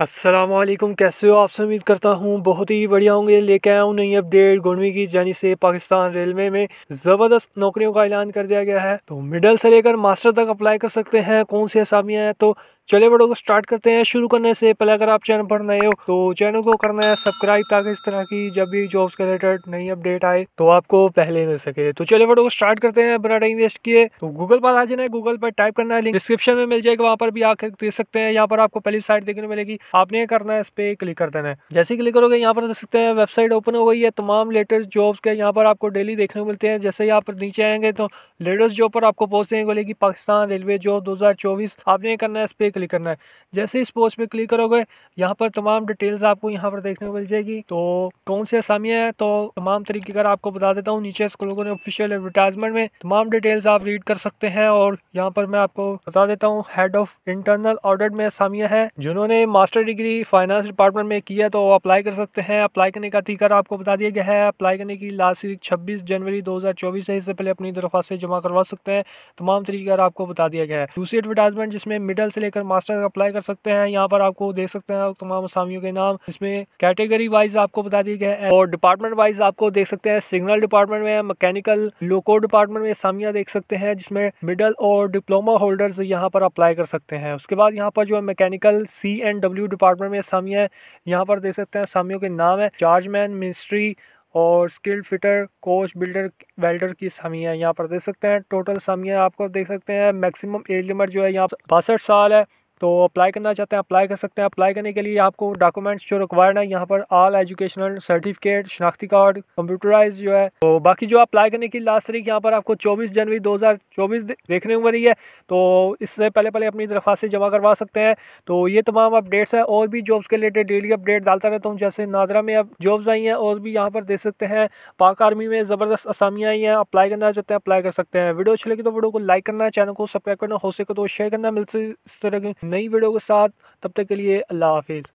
असलम कैसे हो आपसे उम्मीद करता हूँ बहुत ही बढ़िया होंगे लेके आया हूँ नई अपडेट गुणवी की जानी से पाकिस्तान रेलवे में ज़बरदस्त नौकरियों का ऐलान कर दिया गया है तो मिडल से लेकर मास्टर तक अप्लाई कर सकते हैं कौन सी असामियाँ हैं तो चलिए वीडियो को स्टार्ट करते हैं शुरू करने से पहले अगर आप चैनल पर नए हो तो चैनल को करना है सब्सक्राइब ताकि इस तरह की जब भी जॉब्स के रिलेटेड नई अपडेट आए तो आपको पहले मिल सके तो चलिए वीडियो को स्टार्ट करते हैं बड़ा टाइम वेस्ट किए तो गूगल पर आ जाना है गूगल पर टाइप करना है डिस्क्रिप्शन में मिल जाएगा वहाँ पर भी आकर देख सकते हैं यहाँ पर आपको पहली साइट देखने मिलेगी आपने करना है इस पर क्लिक कर देना है जैसे क्लिक करोगे यहाँ पर देख सकते हैं वेबसाइट ओपन हो गई है तमाम लेटेस्ट जॉब्स के यहाँ पर आपको डेली देखने को मिलते हैं जैसे यहाँ पर नीचे आएंगे तो लेटेस्ट जॉब पर आपको पहुंचने को मिलेगी पाकिस्तान रेलवे जॉब दो आपने करना है इस पर क्लिक करना है जैसे इस पोस्ट पे क्लिक करोगे यहाँ पर तमाम डिटेल्स आपको यहाँ पर देखने को मिल जाएगी तो कौन सी असामियाँ हैं तो तमाम तरीके का आपको बता देता हूँ नीचे स्कूलों ने ऑफिशियल एडवर्टाइजमेंट में तमाम डिटेल्स आप रीड कर सकते हैं और यहाँ पर मैं आपको बता देता हूँ हेड ऑफ इंटरनल ऑडिट में असामिया हैं जिन्होंने मास्टर डिग्री फाइनेंस डिपार्टमेंट में किया तो अप्लाई कर सकते हैं अप्लाई करने का तीकर आपको बता दिया गया है अप्लाई करने की लास्ट तारीख छब्बीस जनवरी दो है इससे पहले अपनी दरख्वास्तें जमा करवा सकते हैं तमाम तरीके आपको बता दिया गया है दूसरी एडवर्टाइजमेंट जिसमें मिडल से लेकर मास्टर अप्लाई कर सकते हैं यहाँ पर आपको देख सकते हैं तमाम असामियों के नाम इसमें कैटेगरी वाइज आपको बता दी गई है और डिपार्टमेंट वाइज आपको देख सकते हैं सिग्नल डिपार्टमेंट में मैकेनिकल लोको डिपार्टमेंट में असामियाँ देख सकते हैं जिसमें मिडल और डिप्लोमा होल्डर्स यहाँ पर अप्लाई कर सकते हैं उसके बाद यहाँ पर जो है mechanical C and W department में असामियाँ यहाँ पर देख सकते हैं असामियों के नाम है चार्जमैन मिनिस्ट्री और skill fitter coach builder welder की समियाँ यहाँ पर देख सकते हैं टोटल समियाँ आपको देख सकते हैं मैक्सिमम एज लिमिट जो है यहाँ बासठ साल है तो अप्लाई करना चाहते हैं अप्लाई कर सकते हैं अप्लाई करने के लिए आपको डॉक्यूमेंट्स जो रिक्वायर्ड है यहाँ पर ऑल एजुकेशनल सर्टिफिकेट शनाख्ती कार्ड कंप्यूटराइज जो है तो बाकी जो अप्लाई करने की लास्ट तारीख यहाँ पर आपको चौबीस जनवरी दो देखने को मिली है तो इससे पहले पहले अपनी दरख्वास्तें जमा करवा सकते हैं तो ये तमाम अपडेट्स हैं और भी जॉब्स के रिलेटेड डेली अपडेट डालता रहता हूँ जैसे नादरा में अब जॉब्स आई हैं और भी यहाँ पर देख सकते हैं पाक आर्मी में ज़बरदस्त असामियाँ आई हैं अप्लाई करना चाहते हैं अप्लाई कर सकते हैं वीडियो अच्छी लगी तो वीडियो को लाइक करना चैनल को सब्सक्राइब करना हो सके तो शेयर करना मिलते इस तरह की नई वीडियो के साथ तब तक के लिए अल्लाह हाफिज़